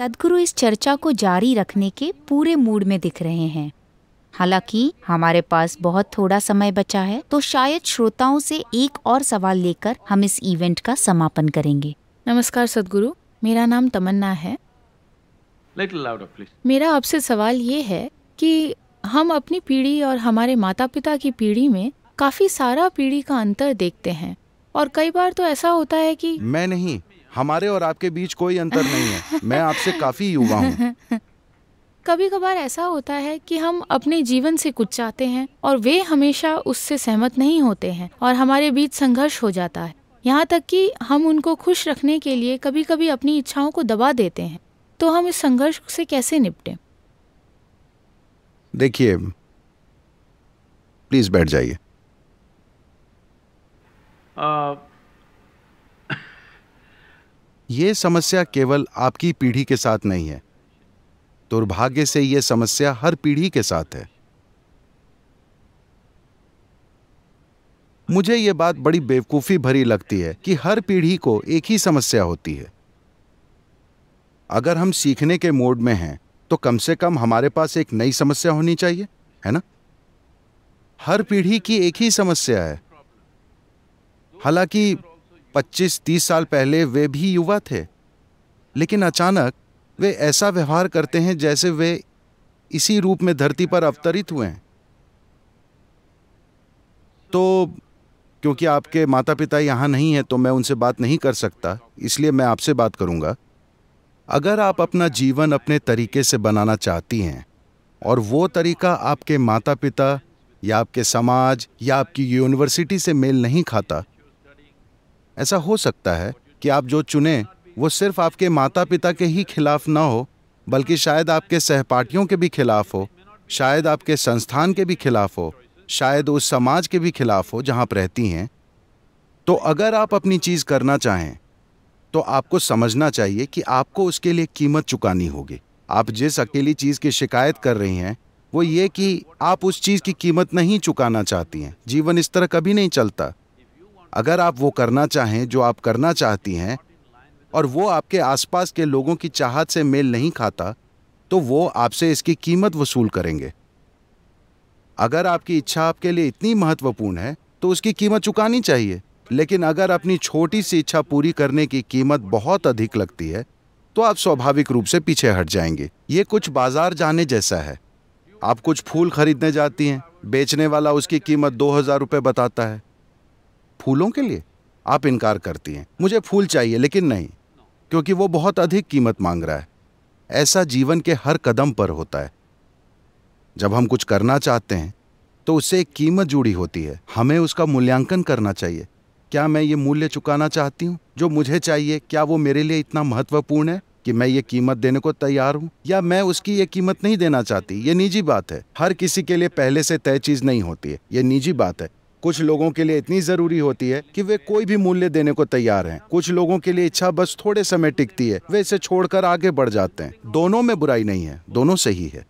सदगुरु इस चर्चा को जारी रखने के पूरे मूड में दिख रहे हैं हालांकि हमारे पास बहुत थोड़ा समय बचा है तो शायद श्रोताओं से एक और सवाल लेकर हम इस इवेंट का समापन करेंगे नमस्कार सदगुरु मेरा नाम तमन्ना है मेरा आपसे सवाल ये है कि हम अपनी पीढ़ी और हमारे माता पिता की पीढ़ी में काफ़ी सारा पीढ़ी का अंतर देखते हैं और कई बार तो ऐसा होता है कि मैं नहीं हमारे और आपके बीच कोई अंतर नहीं है मैं आपसे काफ़ी युवा हूँ कभी कभार ऐसा होता है कि हम अपने जीवन से कुछ चाहते हैं और वे हमेशा उससे सहमत नहीं होते हैं और हमारे बीच संघर्ष हो जाता है यहाँ तक कि हम उनको खुश रखने के लिए कभी कभी अपनी इच्छाओं को दबा देते हैं तो हम इस संघर्ष से कैसे निपटें देखिए प्लीज बैठ जाइए ये समस्या केवल आपकी पीढ़ी के साथ नहीं है दुर्भाग्य से यह समस्या हर पीढ़ी के साथ है मुझे यह बात बड़ी बेवकूफ़ी भरी लगती है कि हर पीढ़ी को एक ही समस्या होती है अगर हम सीखने के मोड में हैं तो कम से कम हमारे पास एक नई समस्या होनी चाहिए है ना हर पीढ़ी की एक ही समस्या है हालांकि 25-30 साल पहले वे भी युवा थे लेकिन अचानक वे ऐसा व्यवहार करते हैं जैसे वे इसी रूप में धरती पर अवतरित हुए हैं तो क्योंकि आपके माता पिता यहाँ नहीं हैं तो मैं उनसे बात नहीं कर सकता इसलिए मैं आपसे बात करूँगा अगर आप अपना जीवन अपने तरीके से बनाना चाहती हैं और वो तरीका आपके माता पिता या आपके समाज या आपकी यूनिवर्सिटी से मेल नहीं खाता ऐसा हो सकता है कि आप जो चुने वो सिर्फ आपके माता पिता के ही खिलाफ ना हो बल्कि शायद आपके सहपाठियों के भी खिलाफ हो शायद आपके संस्थान के भी खिलाफ हो शायद उस समाज के भी खिलाफ हो जहां आप रहती हैं तो अगर आप अपनी चीज़ करना चाहें तो आपको समझना चाहिए कि आपको उसके लिए कीमत चुकानी होगी आप जिस अकेली चीज़ की शिकायत कर रही हैं वो ये कि आप उस चीज़ की कीमत नहीं चुकाना चाहती हैं जीवन इस तरह कभी नहीं चलता अगर आप वो करना चाहें जो आप करना चाहती हैं और वो आपके आसपास के लोगों की चाहत से मेल नहीं खाता तो वो आपसे इसकी कीमत वसूल करेंगे अगर आपकी इच्छा आपके लिए इतनी महत्वपूर्ण है तो उसकी कीमत चुकानी चाहिए लेकिन अगर अपनी छोटी सी इच्छा पूरी करने की कीमत बहुत अधिक लगती है तो आप स्वाभाविक रूप से पीछे हट जाएंगे ये कुछ बाजार जाने जैसा है आप कुछ फूल खरीदने जाती हैं बेचने वाला उसकी कीमत दो हज़ार रुपये बताता है फूलों के लिए आप इनकार करती हैं मुझे फूल चाहिए लेकिन नहीं क्योंकि वो बहुत अधिक कीमत मांग रहा है ऐसा जीवन के हर कदम पर होता है जब हम कुछ करना चाहते हैं तो उससे एक कीमत जुड़ी होती है हमें उसका मूल्यांकन करना चाहिए क्या मैं ये मूल्य चुकाना चाहती हूँ जो मुझे चाहिए क्या वो मेरे लिए इतना महत्वपूर्ण है कि मैं ये कीमत देने को तैयार हूँ या मैं उसकी ये कीमत नहीं देना चाहती ये निजी बात है हर किसी के लिए पहले से तय चीज़ नहीं होती है ये निजी बात है कुछ लोगों के लिए इतनी ज़रूरी होती है कि वे कोई भी मूल्य देने को तैयार हैं कुछ लोगों के लिए इच्छा बस थोड़े समय टिकती है वे इसे छोड़कर आगे बढ़ जाते हैं दोनों में बुराई नहीं है दोनों सही है